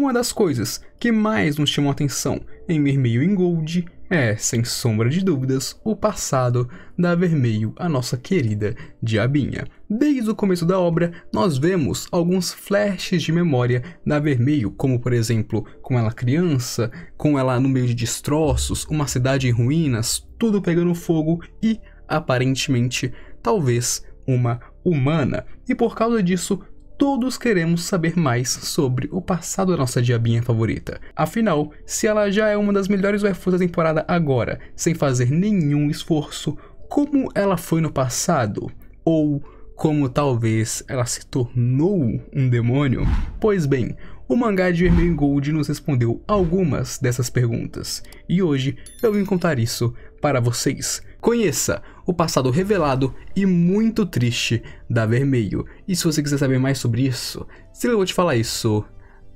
uma das coisas que mais nos chamou atenção em Vermelho em Gold é, sem sombra de dúvidas, o passado da Vermelho, a nossa querida Diabinha. Desde o começo da obra, nós vemos alguns flashes de memória da Vermelho, como por exemplo, com ela criança, com ela no meio de destroços, uma cidade em ruínas, tudo pegando fogo e, aparentemente, talvez uma humana. E por causa disso, Todos queremos saber mais sobre o passado da nossa diabinha favorita. Afinal, se ela já é uma das melhores waifus da temporada agora, sem fazer nenhum esforço, como ela foi no passado? Ou como talvez ela se tornou um demônio? Pois bem, o mangá de Vermelho Gold nos respondeu algumas dessas perguntas, e hoje eu vim contar isso para vocês. Conheça o passado revelado e muito triste da Vermelho. E se você quiser saber mais sobre isso, se eu vou te falar isso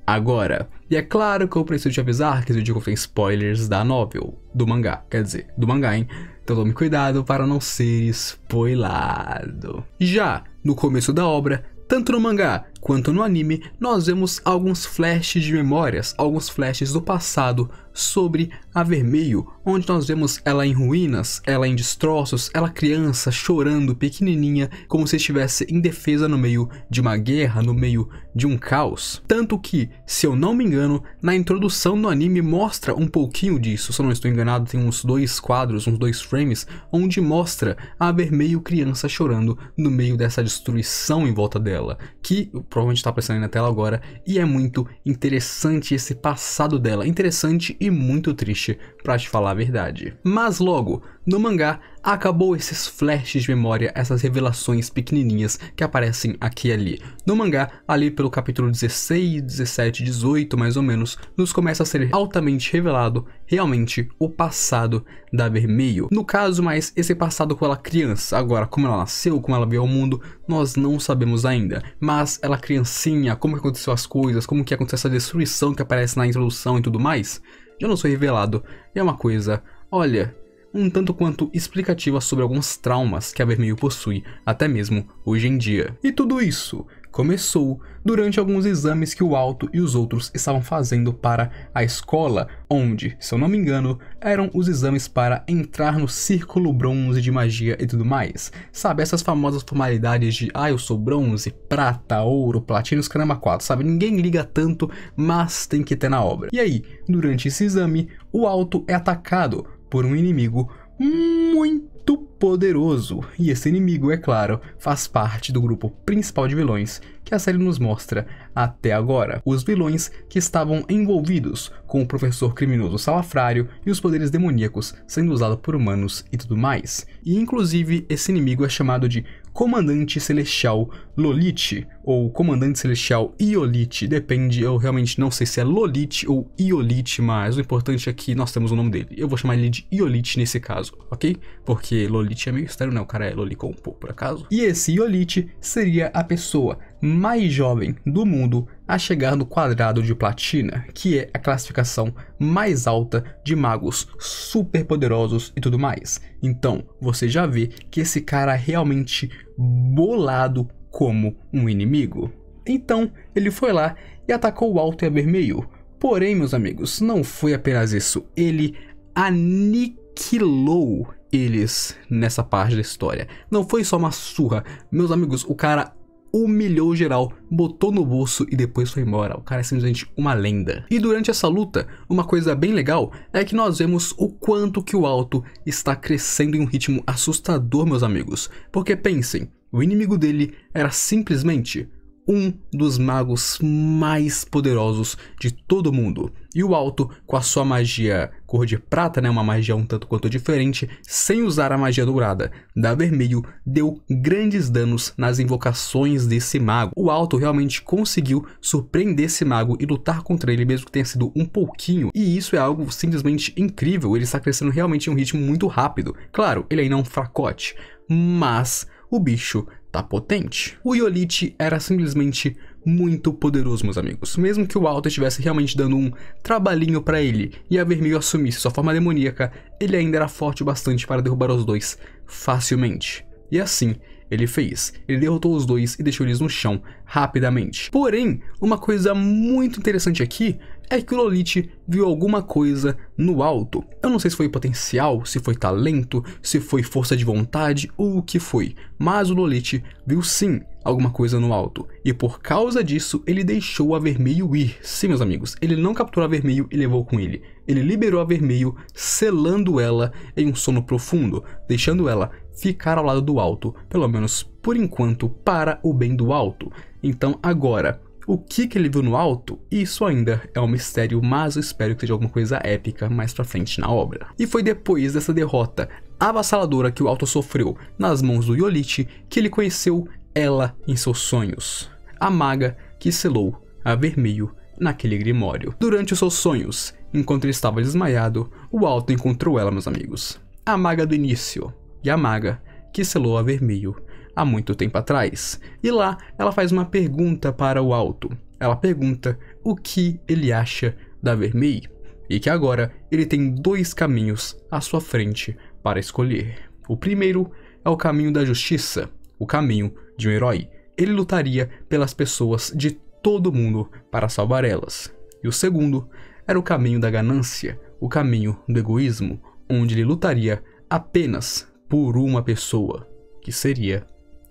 agora. E é claro que eu preciso te avisar que esse vídeo contém spoilers da novel, do mangá, quer dizer, do mangá, hein? Então tome cuidado para não ser spoilado. Já no começo da obra, tanto no mangá quanto no anime, nós vemos alguns flashes de memórias, alguns flashes do passado sobre a Vermelho, onde nós vemos ela em ruínas, ela em destroços, ela criança chorando pequenininha, como se estivesse indefesa no meio de uma guerra, no meio de um caos. Tanto que, se eu não me engano, na introdução do anime mostra um pouquinho disso, se eu não estou enganado, tem uns dois quadros, uns dois frames, onde mostra a Vermelho criança chorando no meio dessa destruição em volta dela, que provavelmente está aparecendo aí na tela agora, e é muito interessante esse passado dela, interessante e e muito triste, para te falar a verdade. Mas logo, no mangá, acabou esses flashes de memória, essas revelações pequenininhas que aparecem aqui e ali. No mangá, ali pelo capítulo 16, 17, 18 mais ou menos, nos começa a ser altamente revelado realmente o passado da Vermelho. No caso, mais esse passado com ela criança. Agora, como ela nasceu, como ela veio ao mundo, nós não sabemos ainda. Mas ela criancinha, como que aconteceu as coisas, como que aconteceu essa destruição que aparece na introdução e tudo mais, já não foi revelado. E é uma coisa, olha um tanto quanto explicativa sobre alguns traumas que a Vermelho possui, até mesmo hoje em dia. E tudo isso começou durante alguns exames que o Alto e os outros estavam fazendo para a escola, onde, se eu não me engano, eram os exames para entrar no círculo bronze de magia e tudo mais. Sabe, essas famosas formalidades de ah, eu sou bronze, prata, ouro, platina os caramba 4, sabe? Ninguém liga tanto, mas tem que ter na obra. E aí, durante esse exame, o Alto é atacado por um inimigo muito poderoso. E esse inimigo, é claro, faz parte do grupo principal de vilões que a série nos mostra até agora. Os vilões que estavam envolvidos com o professor criminoso Salafrário e os poderes demoníacos sendo usados por humanos e tudo mais. E inclusive esse inimigo é chamado de Comandante Celestial Lolite, ou Comandante Celestial Iolite, depende, eu realmente não sei se é Lolite ou Iolite, mas o importante é que nós temos o nome dele. Eu vou chamar ele de Iolite nesse caso, ok? Porque Lolite é meio estranho, né? O cara é Lolicon, por acaso. E esse Iolite seria a pessoa, mais jovem do mundo a chegar no quadrado de platina, que é a classificação mais alta de magos super poderosos e tudo mais. Então, você já vê que esse cara é realmente bolado como um inimigo. Então, ele foi lá e atacou o Alto e a Vermelho. Porém, meus amigos, não foi apenas isso. Ele aniquilou eles nessa parte da história. Não foi só uma surra. Meus amigos, o cara humilhou geral, botou no bolso e depois foi embora. O cara é simplesmente uma lenda. E durante essa luta, uma coisa bem legal é que nós vemos o quanto que o alto está crescendo em um ritmo assustador, meus amigos. Porque pensem, o inimigo dele era simplesmente um dos magos mais poderosos de todo o mundo. E o Alto, com a sua magia cor de prata, né, uma magia um tanto quanto diferente, sem usar a magia dourada da Vermelho, deu grandes danos nas invocações desse mago. O Alto realmente conseguiu surpreender esse mago e lutar contra ele, mesmo que tenha sido um pouquinho. E isso é algo simplesmente incrível, ele está crescendo realmente em um ritmo muito rápido. Claro, ele ainda é um fracote, mas o bicho tá potente. O Yolite era simplesmente muito poderoso, meus amigos. Mesmo que o Alto estivesse realmente dando um trabalhinho para ele e a Vermelho assumisse sua forma demoníaca, ele ainda era forte o bastante para derrubar os dois facilmente. E assim, ele fez. Ele derrotou os dois e deixou eles no chão rapidamente. Porém, uma coisa muito interessante aqui é que o Lolith viu alguma coisa no alto. Eu não sei se foi potencial, se foi talento, se foi força de vontade ou o que foi, mas o Lolith viu sim alguma coisa no alto. E por causa disso, ele deixou a Vermelho ir. Sim, meus amigos, ele não capturou a Vermelho e levou com ele ele liberou a Vermelho, selando ela em um sono profundo, deixando ela ficar ao lado do alto, pelo menos por enquanto, para o bem do alto. Então agora, o que, que ele viu no alto? Isso ainda é um mistério, mas eu espero que seja alguma coisa épica mais pra frente na obra. E foi depois dessa derrota avassaladora que o Alto sofreu nas mãos do Yolite que ele conheceu ela em seus sonhos. A maga que selou a vermelho naquele grimório. Durante os seus sonhos, Enquanto ele estava desmaiado, o alto encontrou ela, meus amigos. A maga do início. E a maga que selou a vermelho há muito tempo atrás. E lá ela faz uma pergunta para o alto. Ela pergunta o que ele acha da vermelho e que agora ele tem dois caminhos à sua frente para escolher. O primeiro é o caminho da justiça, o caminho de um herói. Ele lutaria pelas pessoas de todo mundo para salvar elas. E o segundo era o caminho da ganância, o caminho do egoísmo, onde ele lutaria apenas por uma pessoa, que seria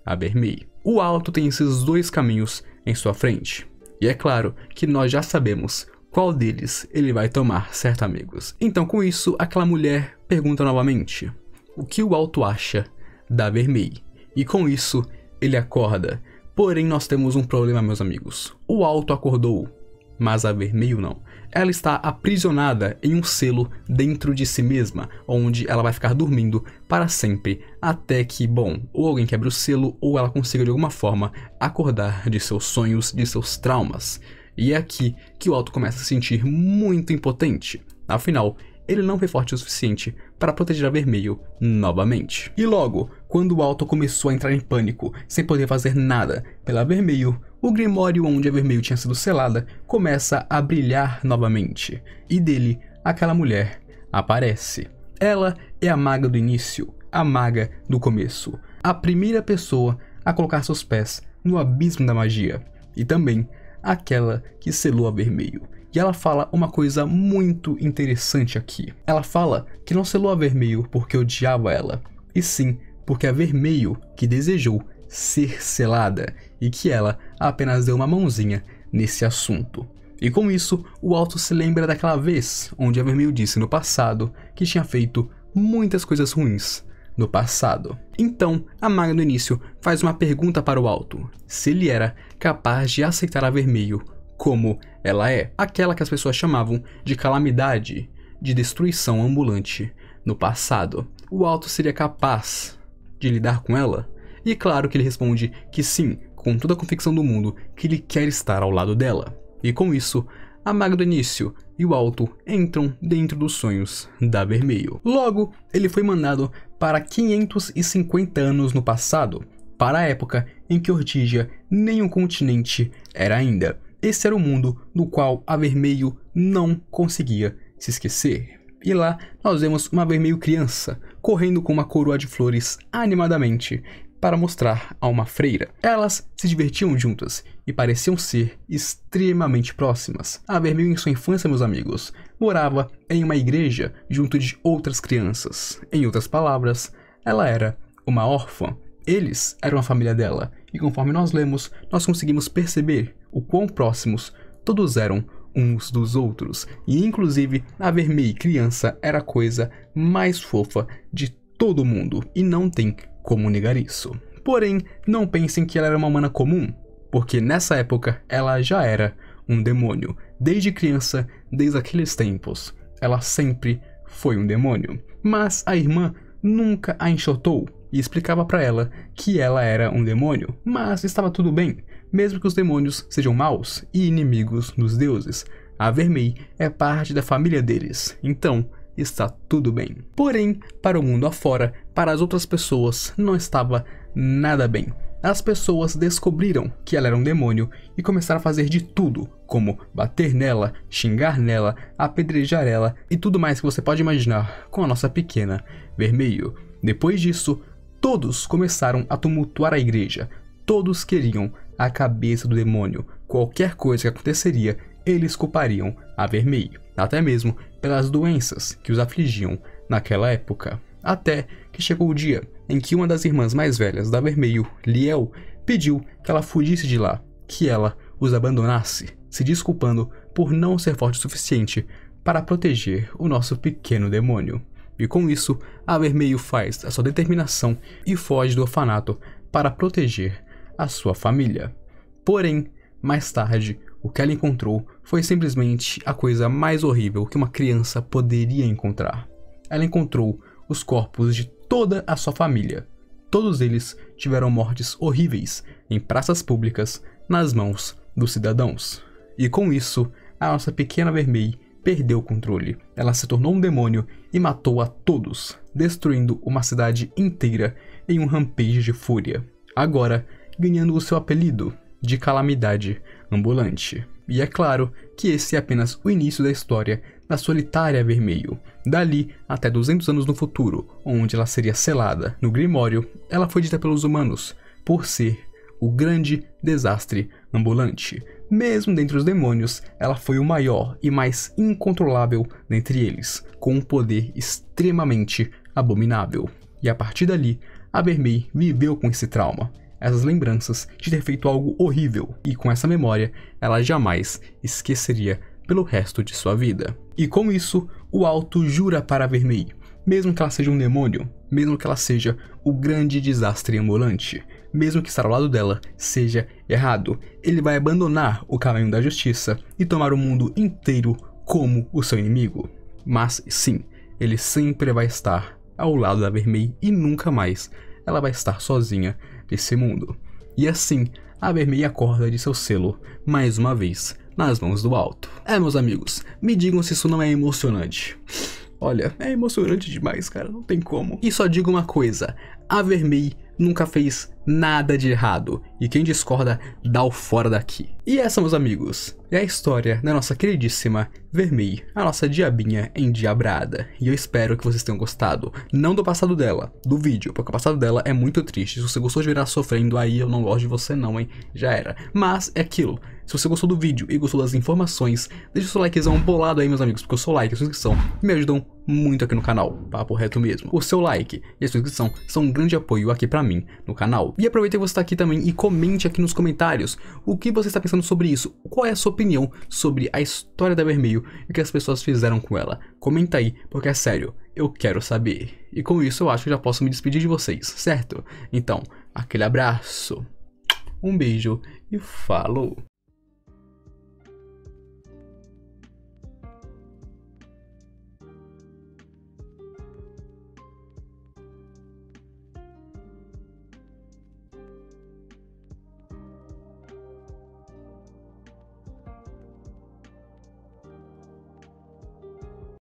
a Bermei. O alto tem esses dois caminhos em sua frente. E é claro que nós já sabemos qual deles ele vai tomar, certo amigos? Então com isso, aquela mulher pergunta novamente o que o alto acha da Vermei. E com isso, ele acorda. Porém, nós temos um problema, meus amigos. O alto acordou mas a vermelho não. Ela está aprisionada em um selo dentro de si mesma, onde ela vai ficar dormindo para sempre, até que, bom, ou alguém quebre o selo ou ela consiga de alguma forma acordar de seus sonhos, de seus traumas. E é aqui que o Alto começa a se sentir muito impotente. Afinal, ele não foi forte o suficiente para proteger a Vermelho novamente. E logo, quando o Alto começou a entrar em pânico, sem poder fazer nada pela Vermelho, o Grimório onde a Vermelho tinha sido selada começa a brilhar novamente, e dele, aquela mulher aparece. Ela é a maga do início, a maga do começo, a primeira pessoa a colocar seus pés no abismo da magia, e também aquela que selou a Vermelho e ela fala uma coisa muito interessante aqui. Ela fala que não selou a Vermelho porque odiava ela, e sim porque a Vermelho que desejou ser selada e que ela apenas deu uma mãozinha nesse assunto. E com isso, o Alto se lembra daquela vez onde a Vermelho disse no passado que tinha feito muitas coisas ruins no passado. Então, a Maga no início faz uma pergunta para o Alto: se ele era capaz de aceitar a Vermelho como ela é, aquela que as pessoas chamavam de calamidade, de destruição ambulante no passado. O alto seria capaz de lidar com ela? E claro que ele responde que sim, com toda a convicção do mundo que ele quer estar ao lado dela. E com isso, a Magda Início e o Alto entram dentro dos sonhos da Vermelho. Logo, ele foi mandado para 550 anos no passado, para a época em que Ortigia nem um continente era ainda. Esse era o mundo do qual a Vermelho não conseguia se esquecer. E lá nós vemos uma Vermelho criança correndo com uma coroa de flores animadamente para mostrar a uma freira. Elas se divertiam juntas e pareciam ser extremamente próximas. A Vermelho, em sua infância, meus amigos, morava em uma igreja junto de outras crianças. Em outras palavras, ela era uma órfã. Eles eram a família dela, e conforme nós lemos, nós conseguimos perceber o quão próximos todos eram uns dos outros, e inclusive a Vermei criança era a coisa mais fofa de todo mundo, e não tem como negar isso. Porém, não pensem que ela era uma humana comum, porque nessa época ela já era um demônio. Desde criança, desde aqueles tempos, ela sempre foi um demônio. Mas a irmã nunca a enxotou, e explicava para ela que ela era um demônio, mas estava tudo bem, mesmo que os demônios sejam maus e inimigos dos deuses. A Vermei é parte da família deles, então está tudo bem. Porém, para o mundo afora, para as outras pessoas, não estava nada bem. As pessoas descobriram que ela era um demônio e começaram a fazer de tudo, como bater nela, xingar nela, apedrejar ela e tudo mais que você pode imaginar com a nossa pequena Vermelho. Depois disso, Todos começaram a tumultuar a igreja. Todos queriam a cabeça do demônio. Qualquer coisa que aconteceria, eles culpariam a vermelho, até mesmo pelas doenças que os afligiam naquela época. Até que chegou o dia em que uma das irmãs mais velhas da Vermelho, Liel, pediu que ela fugisse de lá, que ela os abandonasse, se desculpando por não ser forte o suficiente para proteger o nosso pequeno demônio e com isso, a Vermelho faz a sua determinação e foge do orfanato para proteger a sua família. Porém, mais tarde, o que ela encontrou foi simplesmente a coisa mais horrível que uma criança poderia encontrar. Ela encontrou os corpos de toda a sua família. Todos eles tiveram mortes horríveis em praças públicas nas mãos dos cidadãos. E com isso, a nossa pequena Vermelho perdeu o controle. Ela se tornou um demônio e matou a todos, destruindo uma cidade inteira em um rampage de fúria. Agora, ganhando o seu apelido de Calamidade Ambulante. E é claro que esse é apenas o início da história da Solitária Vermelho. Dali até 200 anos no futuro, onde ela seria selada no Grimório, ela foi dita pelos humanos por ser o grande desastre ambulante, mesmo dentre os demônios, ela foi o maior e mais incontrolável dentre eles, com um poder extremamente abominável. E a partir dali, a Vermei viveu com esse trauma, essas lembranças de ter feito algo horrível, e com essa memória, ela jamais esqueceria pelo resto de sua vida. E com isso, o Alto jura para a Vermei, mesmo que ela seja um demônio, mesmo que ela seja o grande desastre ambulante. Mesmo que estar ao lado dela seja errado, ele vai abandonar o caminho da justiça e tomar o mundo inteiro como o seu inimigo. Mas sim, ele sempre vai estar ao lado da Vermelha e nunca mais ela vai estar sozinha nesse mundo. E assim, a Vermelha acorda de seu selo, mais uma vez, nas mãos do alto. É, meus amigos, me digam se isso não é emocionante. Olha, é emocionante demais, cara, não tem como. E só digo uma coisa: a Vermei nunca fez nada de errado. E quem discorda, dá o fora daqui. E essa, meus amigos, é a história da nossa queridíssima vermei a nossa diabinha endiabrada. E eu espero que vocês tenham gostado, não do passado dela, do vídeo, porque o passado dela é muito triste. Se você gostou de ver sofrendo, aí eu não gosto de você não, hein? Já era. Mas é aquilo. Se você gostou do vídeo e gostou das informações, deixa o seu likezão bolado aí, meus amigos, porque o seu like e a sua inscrição me ajudam muito aqui no canal, papo reto mesmo. O seu like e a sua inscrição são um grande apoio aqui pra mim no canal. E aproveita que você está aqui também e comente aqui nos comentários o que você está pensando sobre isso. Qual é a sua opinião sobre a história da Vermelho e o que as pessoas fizeram com ela? Comenta aí, porque é sério, eu quero saber. E com isso eu acho que já posso me despedir de vocês, certo? Então, aquele abraço, um beijo e falou!